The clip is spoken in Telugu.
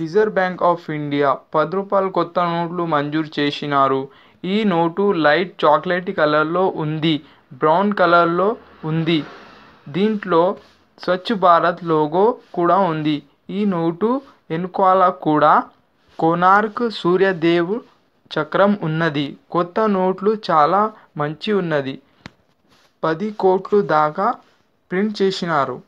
రిజర్వ్ బ్యాంక్ ఆఫ్ ఇండియా పది రూపాయల కొత్త నోట్లు మంజూరు చేసినారు ఈ నోటు లైట్ చాక్లెట్ కలర్ లో ఉంది బ్రౌన్ కలర్ లో ఉంది దీంట్లో స్వచ్ఛ భారత్ లోగో కూడా ఉంది ఈ నోటు వెనుకాల కూడా కోనార్క్ సూర్యదేవ్ చక్రం ఉన్నది కొత్త నోట్లు చాలా మంచి ఉన్నది పది కోట్లు దాకా ప్రింట్ చేసినారు